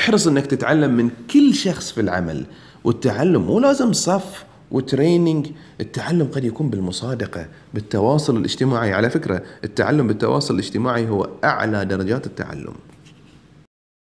احرص انك تتعلم من كل شخص في العمل والتعلم مو لازم صف وتريننج التعلم قد يكون بالمصادقة بالتواصل الاجتماعي على فكرة التعلم بالتواصل الاجتماعي هو أعلى درجات التعلم